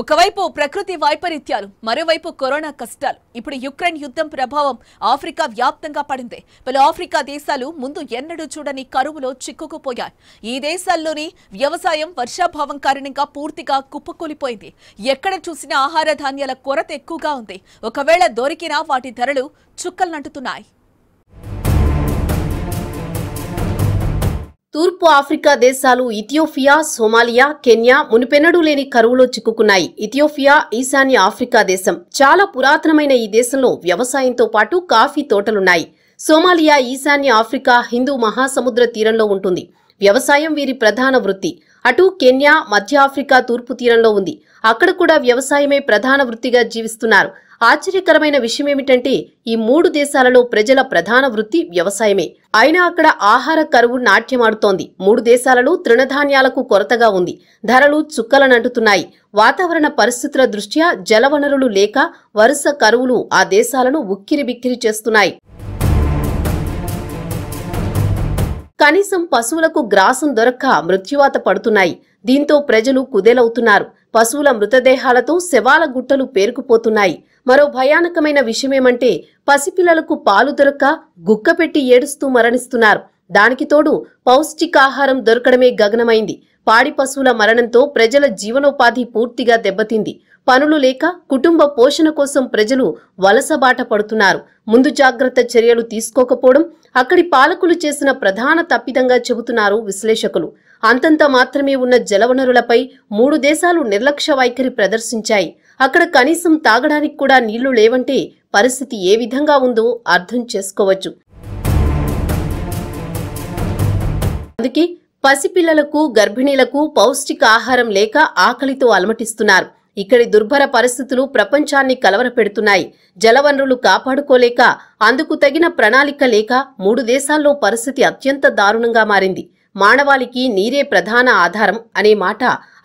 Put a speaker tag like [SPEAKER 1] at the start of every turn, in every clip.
[SPEAKER 1] ఒకవైపు ప్రకృతి వైపరీత్యాలు మరోవైపు కరోనా కష్టాలు ఇప్పుడు యుక్రెయిన్ యుద్ధం ప్రభావం ఆఫ్రికా వ్యాప్తంగా పడింది పలు ఆఫ్రికా దేశాలు ముందు ఎన్నడూ చూడని కరువులో చిక్కుకుపోయాయి ఈ దేశాల్లోని వ్యవసాయం వర్షాభావం కారణంగా పూర్తిగా కుప్పకూలిపోయింది ఎక్కడ చూసినా ఆహార ధాన్యాల కొరత ఎక్కువగా ఉంది ఒకవేళ దొరికినా వాటి ధరలు చుక్కలు నంటుతున్నాయి
[SPEAKER 2] తూర్పు ఆఫ్రికా దేశాలు ఇథియోఫియా సోమాలియా కెన్యా మునిపెన్నడూ లేని కరువులో చిక్కుకున్నాయి ఇథియోఫియా ఈశాన్య ఆఫ్రికా దేశం చాలా పురాతనమైన ఈ దేశంలో వ్యవసాయంతో పాటు కాఫీ తోటలున్నాయి సోమాలియా ఈశాన్య ఆఫ్రికా హిందూ మహాసముద్ర తీరంలో ఉంటుంది వ్యవసాయం వీరి ప్రధాన వృత్తి అటు కెన్యా మధ్య ఆఫ్రికా తూర్పు తీరంలో ఉంది అక్కడ కూడా వ్యవసాయమే ప్రధాన వృత్తిగా జీవిస్తున్నారు ఆశ్చర్యకరమైన విషయం ఏమిటంటే ఈ మూడు దేశాలలో ప్రజల ప్రధాన వృత్తి వ్యవసాయమే అయినా అక్కడ ఆహార కరువు నాట్యమాడుతోంది మూడు దేశాలలో తృణధాన్యాలకు కొరతగా ఉంది ధరలు చుక్కలనంటుతున్నాయి వాతావరణ పరిస్థితుల దృష్ట్యా జలవనరులు లేక వరుస కరువులు ఆ దేశాలను ఉక్కిరిబిక్కిరి చేస్తున్నాయి కనీసం పశువులకు గ్రాసం దొరక్క మృత్యువాత పడుతున్నాయి దీంతో ప్రజలు కుదేలవుతున్నారు పశువుల మృతదేహాలతో శవాల గుట్టలు పేరుకుపోతున్నాయి మరో భయానకమైన విషయమేమంటే పసిపిల్లలకు పాలు దొరక్క గుక్క పెట్టి ఏడుస్తూ మరణిస్తున్నారు దానికి తోడు పౌష్టికాహారం దొరకడమే గగనమైంది పాడి పశువుల మరణంతో ప్రజల జీవనోపాధి పూర్తిగా దెబ్బతింది పనులు లేక కుటుంబ పోషణ కోసం ప్రజలు వలసబాట పడుతున్నారు ముందు జాగ్రత్త చర్యలు తీసుకోకపోవడం అక్కడి పాలకులు చేసిన ప్రధాన తప్పిదంగా చెబుతున్నారు విశ్లేషకులు అంతంత మాత్రమే ఉన్న జలవనరులపై మూడు దేశాలు నిర్లక్ష్య వైఖరి ప్రదర్శించాయి అక్కడ కనీసం తాగడానికి కూడా నీళ్లు లేవంటే పరిస్థితి ఏ విధంగా ఉందో అర్థం చేసుకోవచ్చు అందుకే పసిపిల్లలకు గర్భిణీలకు పౌష్టిక ఆహారం లేక ఆకలితో అలమటిస్తున్నారు ఇక్కడి దుర్భర పరిస్థితులు ప్రపంచాన్ని కలవరపెడుతున్నాయి జలవనరులు కాపాడుకోలేక అందుకు తగిన ప్రణాళిక లేక మూడు దేశాల్లో పరిస్థితి అత్యంత దారుణంగా మారింది మానవాళికి నీరే ప్రధాన ఆధారం అనే మాట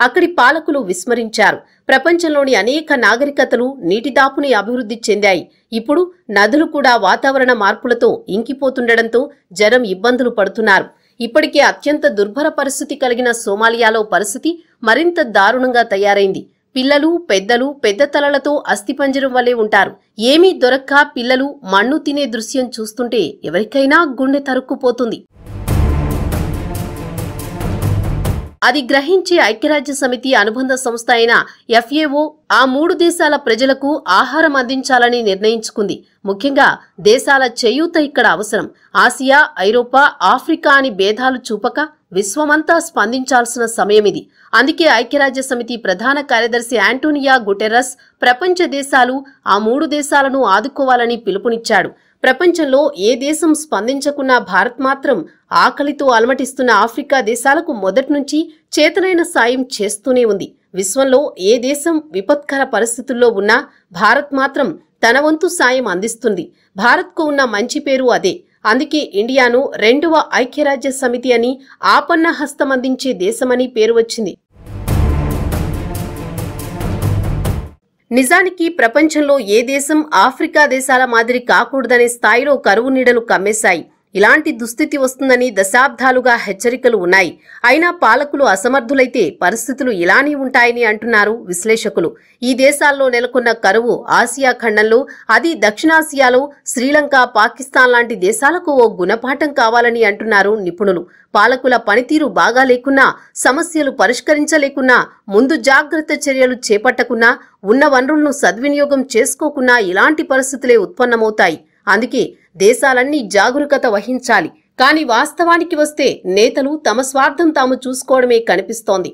[SPEAKER 2] అక్కడి పాలకులు విస్మరించారు ప్రపంచంలోని అనేక నాగరికతలు నీటిదాపుని అభివృద్ధి చెందాయి ఇప్పుడు నదులు కూడా వాతావరణ మార్పులతో ఇంకిపోతుండడంతో జనం ఇబ్బందులు పడుతున్నారు ఇప్పటికే అత్యంత దుర్భర పరిస్థితి కలిగిన సోమాలియాలో పరిస్థితి మరింత దారుణంగా తయారైంది పిల్లలు పెద్దలు పెద్ద తలలతో అస్థిపంజరం వలె ఉంటారు ఏమీ దొరక్క పిల్లలు మన్ను తినే దృశ్యం చూస్తుంటే ఎవరికైనా గుండె తరుక్కుపోతుంది అది గ్రహించి ఐక్యరాజ్య సమితి అనుబంధ సంస్థ అయిన ఎఫ్ఏఓ ఆ మూడు దేశాల ప్రజలకు ఆహారం అందించాలని నిర్ణయించుకుంది ముఖ్యంగా దేశాల చేయూత ఇక్కడ అవసరం ఆసియా ఐరోపా ఆఫ్రికా అని భేదాలు చూపక విశ్వమంతా స్పందించాల్సిన సమయమిది అందుకే ఐక్యరాజ్య సమితి ప్రధాన కార్యదర్శి యాంటోనియా గుటెరస్ ప్రపంచ దేశాలు ఆ మూడు దేశాలను ఆదుకోవాలని పిలుపునిచ్చాడు ప్రపంచంలో ఏ దేశం స్పందించకున్నా భారత్ మాత్రం ఆకలితో అలమటిస్తున్న ఆఫ్రికా దేశాలకు మొదటి నుంచి చేతనైన సాయం చేస్తూనే ఉంది విశ్వంలో ఏ దేశం విపత్కర పరిస్థితుల్లో ఉన్నా భారత్ మాత్రం తన వంతు సాయం అందిస్తుంది భారత్కు ఉన్న మంచి పేరు అదే అందుకే ఇండియాను రెండవ ఐక్యరాజ్య సమితి అని ఆపన్న హస్తమందించే దేశమని పేరు వచ్చింది నిజానికి ప్రపంచంలో ఏ దేశం ఆఫ్రికా దేశాల మాదిరి కాకూడదనే స్థాయిలో కరువు నీడలు కమ్మేశాయి ఇలాంటి దుస్థితి వస్తుందని దశాబ్దాలుగా హెచ్చరికలు ఉన్నాయి అయినా పాలకులు అసమర్థులైతే పరిస్థితులు ఇలానే ఉంటాయని అంటున్నారు విశ్లేషకులు ఈ దేశాల్లో నెలకొన్న కరువు ఆసియా ఖండంలో అది దక్షిణాసియాలో శ్రీలంక పాకిస్తాన్ లాంటి దేశాలకు ఓ గుణపాఠం కావాలని అంటున్నారు నిపుణులు పాలకుల పనితీరు బాగా లేకున్నా సమస్యలు పరిష్కరించలేకున్నా ముందు జాగ్రత్త చర్యలు చేపట్టకున్నా ఉన్న వనరులను సద్వినియోగం చేసుకోకున్నా ఇలాంటి పరిస్థితులే ఉత్పన్నమవుతాయి అందుకే దేశాలన్నీ జాగరూకత వహించాలి కానీ వాస్తవానికి వస్తే నేతలు తమ స్వార్థం తాము చూసుకోవడమే కనిపిస్తోంది